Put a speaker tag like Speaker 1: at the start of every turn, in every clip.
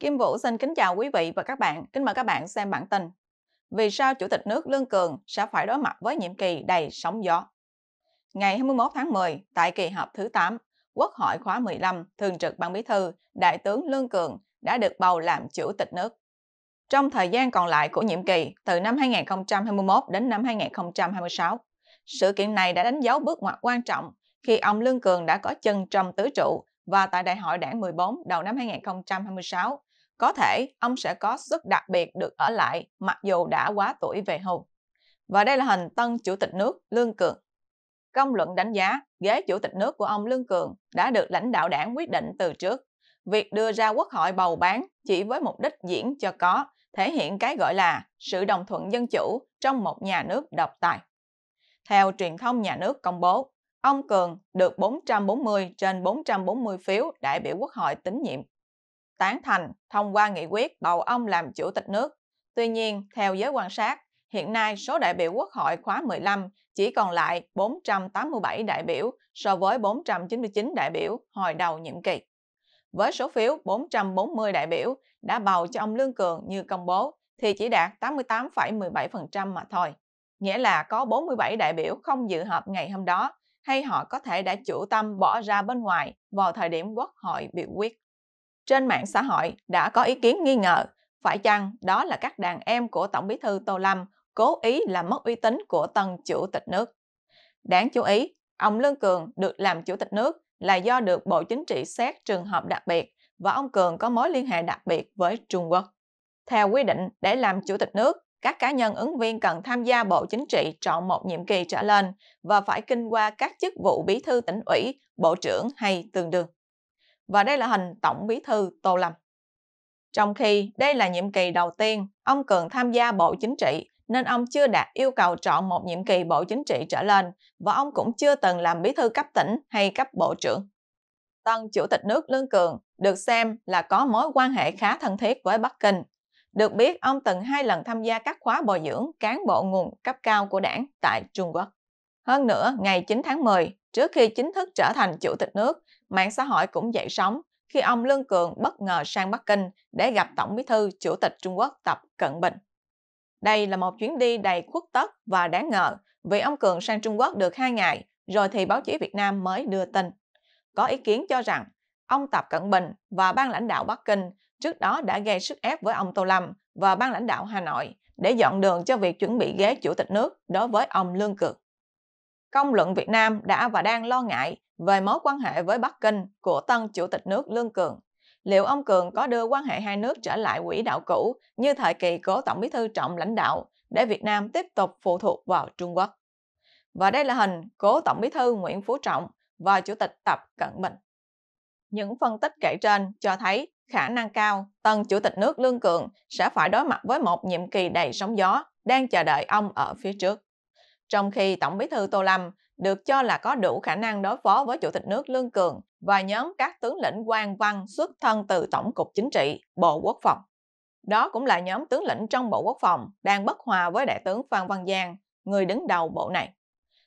Speaker 1: Kim Vũ xin kính chào quý vị và các bạn. Kính mời các bạn xem bản tin. Vì sao Chủ tịch nước Lương Cường sẽ phải đối mặt với nhiệm kỳ đầy sóng gió? Ngày 21 tháng 10, tại kỳ họp thứ 8, Quốc hội khóa 15, Thường trực Ban Bí thư, Đại tướng Lương Cường đã được bầu làm Chủ tịch nước. Trong thời gian còn lại của nhiệm kỳ, từ năm 2021 đến năm 2026, sự kiện này đã đánh dấu bước ngoặt quan trọng khi ông Lương Cường đã có chân trong tứ trụ và tại Đại hội đảng 14 đầu năm 2026 có thể ông sẽ có sức đặc biệt được ở lại mặc dù đã quá tuổi về hưu. Và đây là hình tân chủ tịch nước Lương Cường. Công luận đánh giá ghế chủ tịch nước của ông Lương Cường đã được lãnh đạo đảng quyết định từ trước. Việc đưa ra quốc hội bầu bán chỉ với mục đích diễn cho có, thể hiện cái gọi là sự đồng thuận dân chủ trong một nhà nước độc tài. Theo truyền thông nhà nước công bố, ông Cường được 440 trên 440 phiếu đại biểu quốc hội tín nhiệm tán thành thông qua nghị quyết bầu ông làm chủ tịch nước. Tuy nhiên, theo giới quan sát, hiện nay số đại biểu Quốc hội khóa 15 chỉ còn lại 487 đại biểu so với 499 đại biểu hồi đầu nhiệm kỳ. Với số phiếu 440 đại biểu đã bầu cho ông Lương Cường như công bố thì chỉ đạt 88,17% mà thôi. Nghĩa là có 47 đại biểu không dự họp ngày hôm đó hay họ có thể đã chủ tâm bỏ ra bên ngoài vào thời điểm quốc hội biểu quyết trên mạng xã hội đã có ý kiến nghi ngờ phải chăng đó là các đàn em của Tổng bí thư Tô Lâm cố ý làm mất uy tín của tân chủ tịch nước. Đáng chú ý, ông Lương Cường được làm chủ tịch nước là do được Bộ Chính trị xét trường hợp đặc biệt và ông Cường có mối liên hệ đặc biệt với Trung Quốc. Theo quy định, để làm chủ tịch nước, các cá nhân ứng viên cần tham gia Bộ Chính trị trọn một nhiệm kỳ trở lên và phải kinh qua các chức vụ bí thư tỉnh ủy, bộ trưởng hay tương đương và đây là hình Tổng Bí thư Tô Lâm. Trong khi đây là nhiệm kỳ đầu tiên ông Cường tham gia Bộ Chính trị nên ông chưa đạt yêu cầu chọn một nhiệm kỳ Bộ Chính trị trở lên và ông cũng chưa từng làm bí thư cấp tỉnh hay cấp bộ trưởng. Tân Chủ tịch nước Lương Cường được xem là có mối quan hệ khá thân thiết với Bắc Kinh. Được biết, ông từng hai lần tham gia các khóa bồi dưỡng cán bộ nguồn cấp cao của đảng tại Trung Quốc. Hơn nữa, ngày 9 tháng 10, trước khi chính thức trở thành Chủ tịch nước, Mạng xã hội cũng dậy sóng khi ông Lương Cường bất ngờ sang Bắc Kinh để gặp Tổng bí thư Chủ tịch Trung Quốc Tập Cận Bình. Đây là một chuyến đi đầy khuất tất và đáng ngờ vì ông Cường sang Trung Quốc được 2 ngày rồi thì báo chí Việt Nam mới đưa tin. Có ý kiến cho rằng ông Tập Cận Bình và ban lãnh đạo Bắc Kinh trước đó đã gây sức ép với ông Tô Lâm và ban lãnh đạo Hà Nội để dọn đường cho việc chuẩn bị ghế chủ tịch nước đối với ông Lương Cường công luận Việt Nam đã và đang lo ngại về mối quan hệ với Bắc Kinh của tân chủ tịch nước Lương Cường. Liệu ông Cường có đưa quan hệ hai nước trở lại quỹ đạo cũ như thời kỳ cố Tổng bí thư Trọng lãnh đạo để Việt Nam tiếp tục phụ thuộc vào Trung Quốc? Và đây là hình cố Tổng bí thư Nguyễn Phú Trọng và Chủ tịch Tập Cận Bình. Những phân tích kể trên cho thấy khả năng cao tân Chủ tịch nước Lương Cường sẽ phải đối mặt với một nhiệm kỳ đầy sóng gió đang chờ đợi ông ở phía trước trong khi Tổng bí thư Tô Lâm được cho là có đủ khả năng đối phó với Chủ tịch nước Lương Cường và nhóm các tướng lĩnh quan văn xuất thân từ Tổng cục Chính trị, Bộ Quốc phòng. Đó cũng là nhóm tướng lĩnh trong Bộ Quốc phòng đang bất hòa với đại tướng Phan Văn Giang, người đứng đầu bộ này.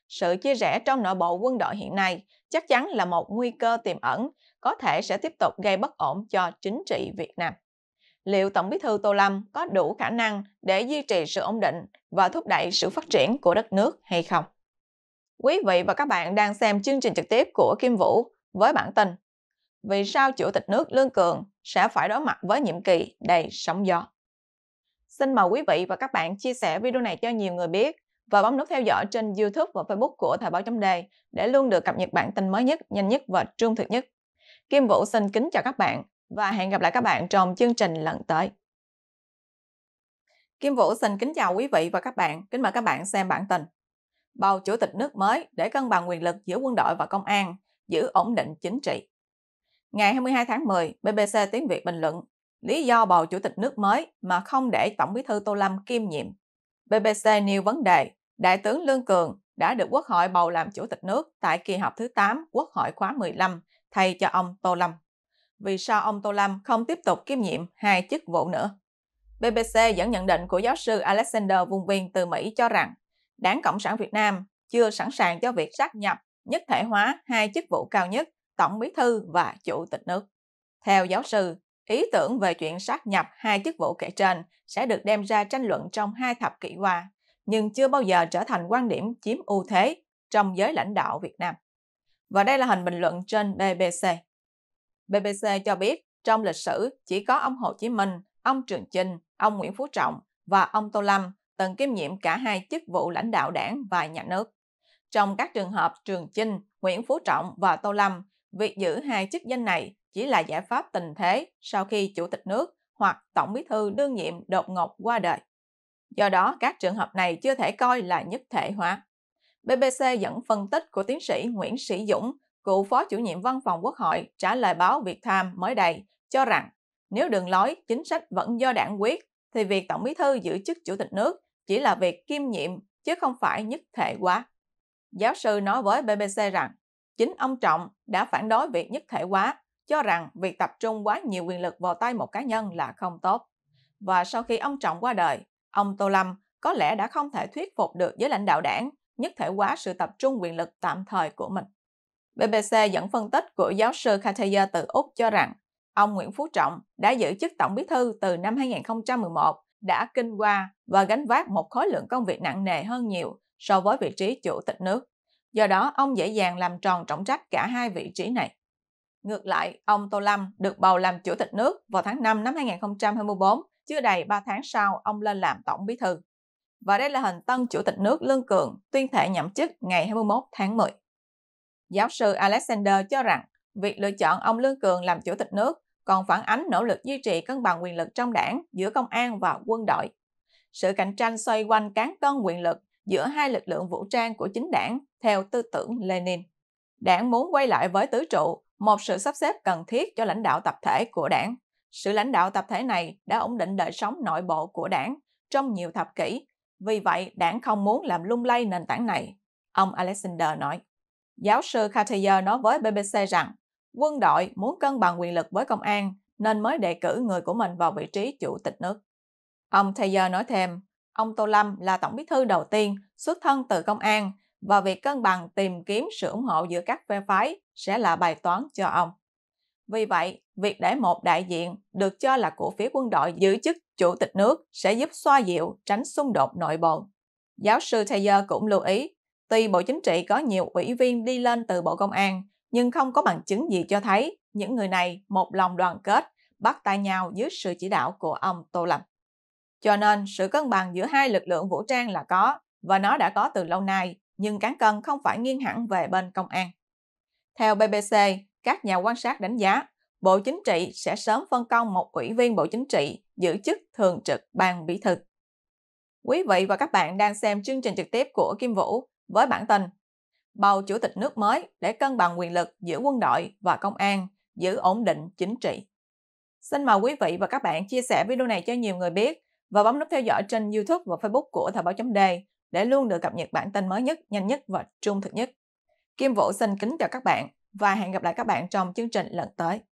Speaker 1: Sự chia rẽ trong nội bộ quân đội hiện nay chắc chắn là một nguy cơ tiềm ẩn có thể sẽ tiếp tục gây bất ổn cho chính trị Việt Nam liệu Tổng bí thư Tô Lâm có đủ khả năng để duy trì sự ổn định và thúc đẩy sự phát triển của đất nước hay không. Quý vị và các bạn đang xem chương trình trực tiếp của Kim Vũ với bản tin Vì sao Chủ tịch nước Lương Cường sẽ phải đối mặt với nhiệm kỳ đầy sóng gió? Xin mời quý vị và các bạn chia sẻ video này cho nhiều người biết và bấm nút theo dõi trên YouTube và Facebook của Thời báo chấm đề để luôn được cập nhật bản tin mới nhất, nhanh nhất và trung thực nhất. Kim Vũ xin kính chào các bạn và hẹn gặp lại các bạn trong chương trình lần tới. Kim Vũ xin kính chào quý vị và các bạn, kính mời các bạn xem bản tin. Bầu chủ tịch nước mới để cân bằng quyền lực giữa quân đội và công an, giữ ổn định chính trị. Ngày 22 tháng 10, BBC Tiếng Việt bình luận lý do bầu chủ tịch nước mới mà không để Tổng bí thư Tô Lâm kiêm nhiệm. BBC nêu vấn đề Đại tướng Lương Cường đã được Quốc hội bầu làm chủ tịch nước tại kỳ họp thứ 8 Quốc hội khóa 15 thay cho ông Tô Lâm vì sao ông Tô Lâm không tiếp tục kiêm nhiệm hai chức vụ nữa. BBC dẫn nhận định của giáo sư Alexander Vung Viên từ Mỹ cho rằng Đảng Cộng sản Việt Nam chưa sẵn sàng cho việc sát nhập nhất thể hóa hai chức vụ cao nhất, Tổng Bí thư và Chủ tịch nước. Theo giáo sư, ý tưởng về chuyện sát nhập hai chức vụ kể trên sẽ được đem ra tranh luận trong hai thập kỷ qua, nhưng chưa bao giờ trở thành quan điểm chiếm ưu thế trong giới lãnh đạo Việt Nam. Và đây là hình bình luận trên BBC. BBC cho biết trong lịch sử chỉ có ông Hồ Chí Minh, ông Trường Chinh, ông Nguyễn Phú Trọng và ông Tô Lâm từng kiêm nhiệm cả hai chức vụ lãnh đạo đảng và nhà nước. Trong các trường hợp Trường Chinh, Nguyễn Phú Trọng và Tô Lâm, việc giữ hai chức danh này chỉ là giải pháp tình thế sau khi Chủ tịch nước hoặc Tổng bí thư đương nhiệm đột ngột qua đời. Do đó, các trường hợp này chưa thể coi là nhất thể hóa. BBC dẫn phân tích của tiến sĩ Nguyễn Sĩ Dũng cựu phó chủ nhiệm văn phòng quốc hội trả lời báo Việt Tham mới đây cho rằng nếu đường lối chính sách vẫn do đảng quyết thì việc Tổng Bí thư giữ chức chủ tịch nước chỉ là việc kiêm nhiệm chứ không phải nhất thể quá. Giáo sư nói với BBC rằng chính ông Trọng đã phản đối việc nhất thể quá, cho rằng việc tập trung quá nhiều quyền lực vào tay một cá nhân là không tốt. Và sau khi ông Trọng qua đời, ông Tô Lâm có lẽ đã không thể thuyết phục được giới lãnh đạo đảng nhất thể quá sự tập trung quyền lực tạm thời của mình. BBC dẫn phân tích của giáo sư Katia từ Úc cho rằng ông Nguyễn Phú Trọng đã giữ chức Tổng Bí thư từ năm 2011 đã kinh qua và gánh vác một khối lượng công việc nặng nề hơn nhiều so với vị trí chủ tịch nước. Do đó, ông dễ dàng làm tròn trọng trách cả hai vị trí này. Ngược lại, ông Tô Lâm được bầu làm chủ tịch nước vào tháng 5 năm 2024, chưa đầy 3 tháng sau ông lên làm tổng bí thư. Và đây là hình tân chủ tịch nước Lương Cường tuyên thệ nhậm chức ngày 21 tháng 10. Giáo sư Alexander cho rằng việc lựa chọn ông Lương Cường làm chủ tịch nước còn phản ánh nỗ lực duy trì cân bằng quyền lực trong đảng giữa công an và quân đội. Sự cạnh tranh xoay quanh cán cân quyền lực giữa hai lực lượng vũ trang của chính đảng theo tư tưởng Lenin. Đảng muốn quay lại với tứ trụ, một sự sắp xếp cần thiết cho lãnh đạo tập thể của đảng. Sự lãnh đạo tập thể này đã ổn định đời sống nội bộ của đảng trong nhiều thập kỷ, vì vậy đảng không muốn làm lung lay nền tảng này, ông Alexander nói. Giáo sư Cartier nói với BBC rằng quân đội muốn cân bằng quyền lực với công an nên mới đề cử người của mình vào vị trí chủ tịch nước. Ông Taylor nói thêm, ông Tô Lâm là tổng bí thư đầu tiên xuất thân từ công an và việc cân bằng tìm kiếm sự ủng hộ giữa các phe phái sẽ là bài toán cho ông. Vì vậy, việc để một đại diện được cho là của phía quân đội giữ chức chủ tịch nước sẽ giúp xoa dịu tránh xung đột nội bộ. Giáo sư Taylor cũng lưu ý Tuy Bộ Chính trị có nhiều ủy viên đi lên từ Bộ Công an, nhưng không có bằng chứng gì cho thấy những người này một lòng đoàn kết, bắt tay nhau dưới sự chỉ đạo của ông Tô Lâm. Cho nên sự cân bằng giữa hai lực lượng vũ trang là có, và nó đã có từ lâu nay, nhưng cán cân không phải nghiêng hẳn về bên công an. Theo BBC, các nhà quan sát đánh giá, Bộ Chính trị sẽ sớm phân công một ủy viên Bộ Chính trị giữ chức thường trực ban bí thư. Quý vị và các bạn đang xem chương trình trực tiếp của Kim Vũ, với bản tin bầu chủ tịch nước mới để cân bằng quyền lực giữa quân đội và công an, giữ ổn định chính trị. Xin mời quý vị và các bạn chia sẻ video này cho nhiều người biết và bấm nút theo dõi trên YouTube và Facebook của Thời báo chấm đề để luôn được cập nhật bản tin mới nhất, nhanh nhất và trung thực nhất. Kim Vũ xin kính chào các bạn và hẹn gặp lại các bạn trong chương trình lần tới.